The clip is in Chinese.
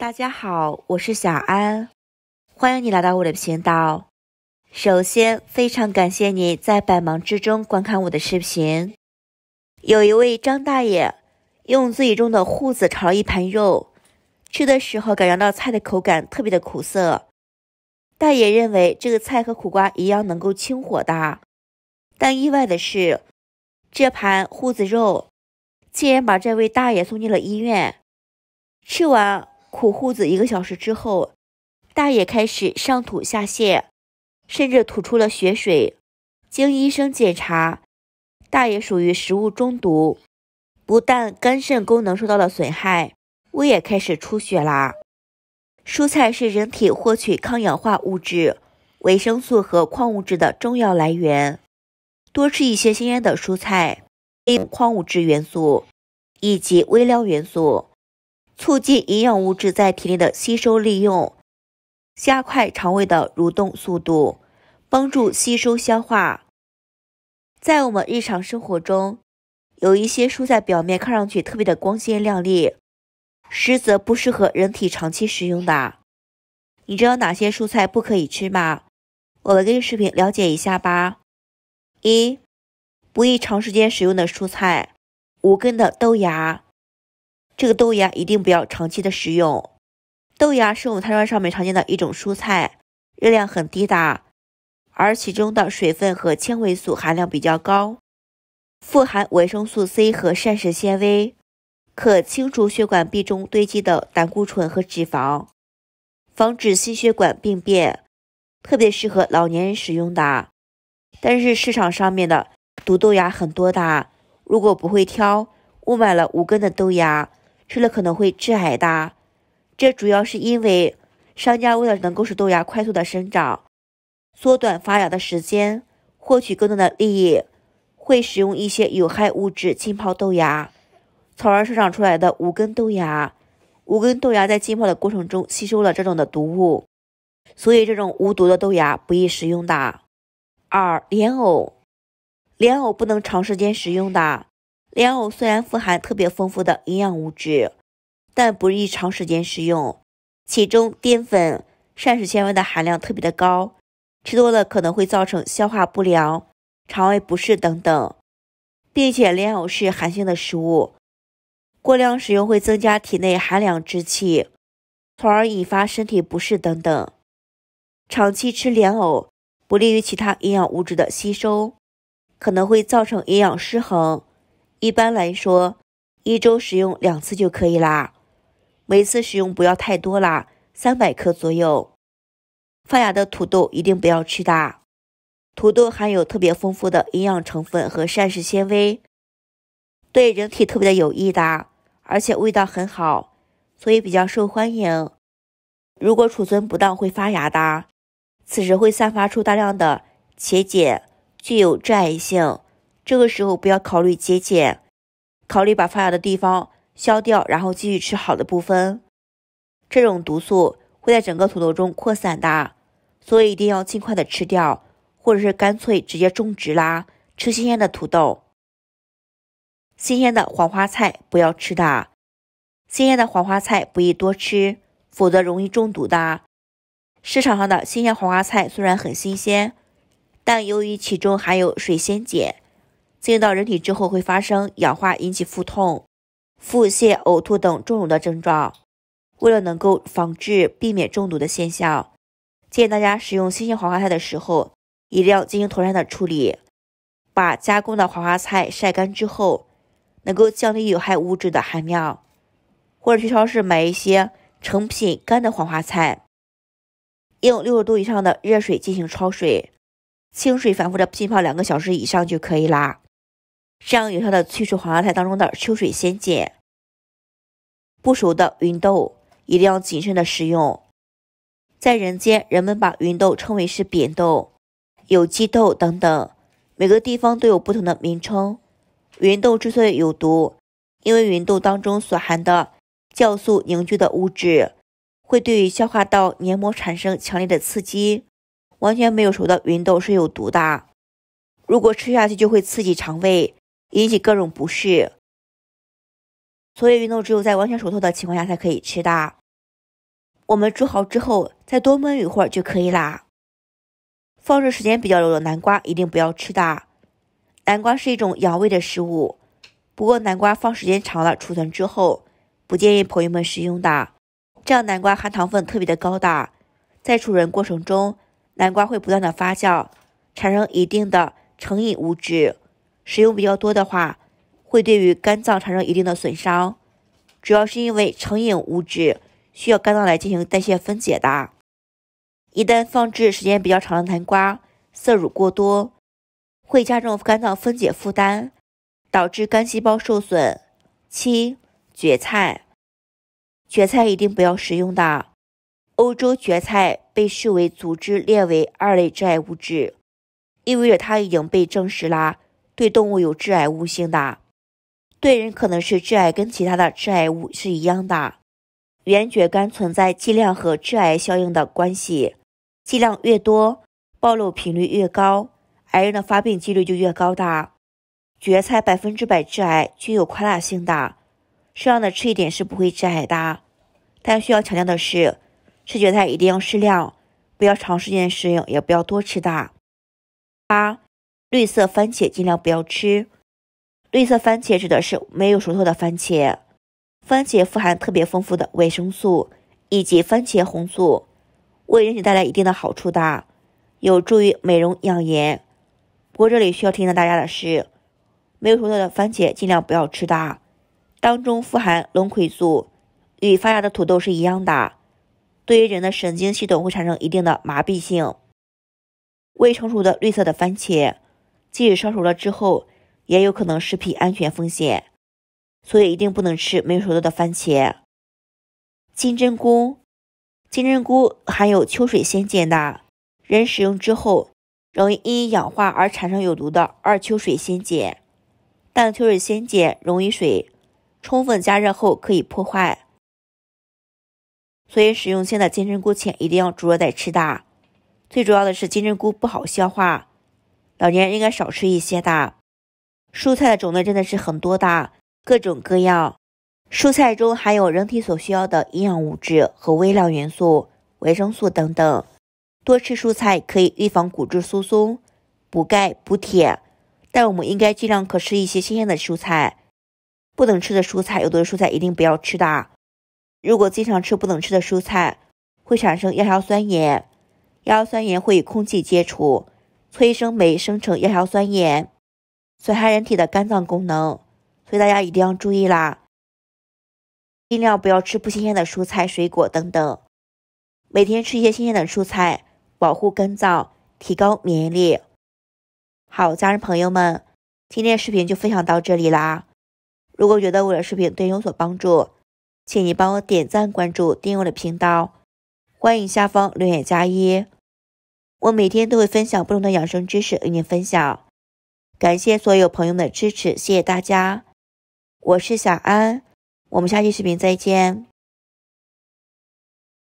大家好，我是小安，欢迎你来到我的频道。首先，非常感谢你在百忙之中观看我的视频。有一位张大爷用自己种的瓠子炒了一盘肉，吃的时候感觉到菜的口感特别的苦涩。大爷认为这个菜和苦瓜一样能够清火的，但意外的是，这盘瓠子肉竟然把这位大爷送进了医院。吃完。苦户子一个小时之后，大爷开始上吐下泻，甚至吐出了血水。经医生检查，大爷属于食物中毒，不但肝肾功能受到了损害，胃也开始出血啦。蔬菜是人体获取抗氧化物质、维生素和矿物质的重要来源，多吃一些新鲜的蔬菜，利用矿物质元素以及微量元素。促进营养物质在体内的吸收利用，加快肠胃的蠕动速度，帮助吸收消化。在我们日常生活中，有一些蔬菜表面看上去特别的光鲜亮丽，实则不适合人体长期食用的。你知道哪些蔬菜不可以吃吗？我们据视频了解一下吧。一、不宜长时间食用的蔬菜：无根的豆芽。这个豆芽一定不要长期的食用，豆芽是我们餐桌上面常见的一种蔬菜，热量很低的，而其中的水分和纤维素含量比较高，富含维生素 C 和膳食纤维，可清除血管壁中堆积的胆固醇和脂肪，防止心血管病变，特别适合老年人使用的。但是市场上面的毒豆芽很多的，如果不会挑，误买了无根的豆芽。吃了可能会致癌的，这主要是因为商家为了能够使豆芽快速的生长，缩短发芽的时间，获取更多的利益，会使用一些有害物质浸泡豆芽，从而生长出来的无根豆芽。无根豆芽在浸泡的过程中吸收了这种的毒物，所以这种无毒的豆芽不宜食用的。二莲藕，莲藕不能长时间食用的。莲藕虽然富含特别丰富的营养物质，但不宜长时间食用。其中淀粉、膳食纤维的含量特别的高，吃多了可能会造成消化不良、肠胃不适等等。并且莲藕是寒性的食物，过量食用会增加体内寒凉之气，从而引发身体不适等等。长期吃莲藕不利于其他营养物质的吸收，可能会造成营养失衡。一般来说，一周使用两次就可以啦。每次使用不要太多啦，三百克左右。发芽的土豆一定不要吃哒。土豆含有特别丰富的营养成分和膳食纤维，对人体特别的有益的，而且味道很好，所以比较受欢迎。如果储存不当会发芽的，此时会散发出大量的茄碱，具有致癌性。这个时候不要考虑节俭，考虑把发芽的地方削掉，然后继续吃好的部分。这种毒素会在整个土豆中扩散的，所以一定要尽快的吃掉，或者是干脆直接种植啦，吃新鲜的土豆。新鲜的黄花菜不要吃的，新鲜的黄花菜不宜多吃，否则容易中毒的。市场上的新鲜黄花菜虽然很新鲜，但由于其中含有水仙碱。进入到人体之后会发生氧化，引起腹痛、腹泻、呕吐等中毒的症状。为了能够防治、避免中毒的现象，建议大家使用新鲜黄花菜的时候，一定要进行妥善的处理。把加工的黄花菜晒干之后，能够降低有害物质的含量，或者去超市买一些成品干的黄花菜，用六十度以上的热水进行焯水，清水反复的浸泡两个小时以上就可以啦。这样有效的去除黄芽菜当中的秋水仙碱。不熟的芸豆一定要谨慎的食用。在人间，人们把芸豆称为是扁豆、有机豆等等，每个地方都有不同的名称。芸豆之所以有毒，因为芸豆当中所含的酵素凝聚的物质，会对消化道黏膜产生强烈的刺激。完全没有熟的芸豆是有毒的，如果吃下去就会刺激肠胃。引起各种不适，所以运动只有在完全熟透的情况下才可以吃的。我们煮好之后，再多焖一会儿就可以啦。放置时间比较久的南瓜一定不要吃的。南瓜是一种养胃的食物，不过南瓜放时间长了，储存之后，不建议朋友们食用的。这样南瓜含糖分特别的高，的在储存过程中，南瓜会不断的发酵，产生一定的成瘾物质。使用比较多的话，会对于肝脏产生一定的损伤，主要是因为成瘾物质需要肝脏来进行代谢分解的。一旦放置时间比较长的南瓜，色乳过多，会加重肝脏分解负担，导致肝细胞受损。七，蕨菜，蕨菜一定不要食用的。欧洲蕨菜被视为组织列为二类致癌物质，意味着它已经被证实啦。对动物有致癌物性的，对人可能是致癌，跟其他的致癌物是一样的。原蕨苷存在剂量和致癌效应的关系，剂量越多，暴露频率越高，癌症的发病几率就越高。的蕨菜百分之百致癌，具有夸大性的，适量的吃一点是不会致癌的。但需要强调的是，吃蕨菜一定要适量，不要长时间食用，也不要多吃。的八绿色番茄尽量不要吃。绿色番茄指的是没有熟透的番茄。番茄富含特别丰富的维生素以及番茄红素，为人体带来一定的好处的，有助于美容养颜。不过这里需要提醒大家的是，没有熟透的番茄尽量不要吃的，当中富含龙葵素，与发芽的土豆是一样的，对于人的神经系统会产生一定的麻痹性。未成熟的绿色的番茄。即使烧熟了之后，也有可能食品安全风险，所以一定不能吃没有熟透的番茄。金针菇，金针菇含有秋水仙碱的，人食用之后容易因氧化而产生有毒的二秋水仙碱，但秋水仙碱溶于水，充分加热后可以破坏，所以食用鲜的金针菇前一定要煮热再吃哒。最主要的是金针菇不好消化。老年人应该少吃一些的蔬菜的种类真的是很多的，各种各样蔬菜中含有人体所需要的营养物质和微量元素、维生素等等。多吃蔬菜可以预防骨质疏松、补钙补铁，但我们应该尽量可吃一些新鲜的蔬菜。不能吃的蔬菜，有的蔬菜一定不要吃的。如果经常吃不能吃的蔬菜，会产生亚硝酸盐，亚硝酸盐会与空气接触。催生酶生成亚硝酸盐，损害人体的肝脏功能，所以大家一定要注意啦，尽量不要吃不新鲜的蔬菜、水果等等，每天吃一些新鲜的蔬菜，保护肝脏，提高免疫力。好，家人朋友们，今天视频就分享到这里啦。如果觉得我的视频对你有所帮助，请你帮我点赞、关注、订阅我的频道，欢迎下方留言加一。我每天都会分享不同的养生知识与你分享，感谢所有朋友的支持，谢谢大家。我是小安，我们下期视频再见。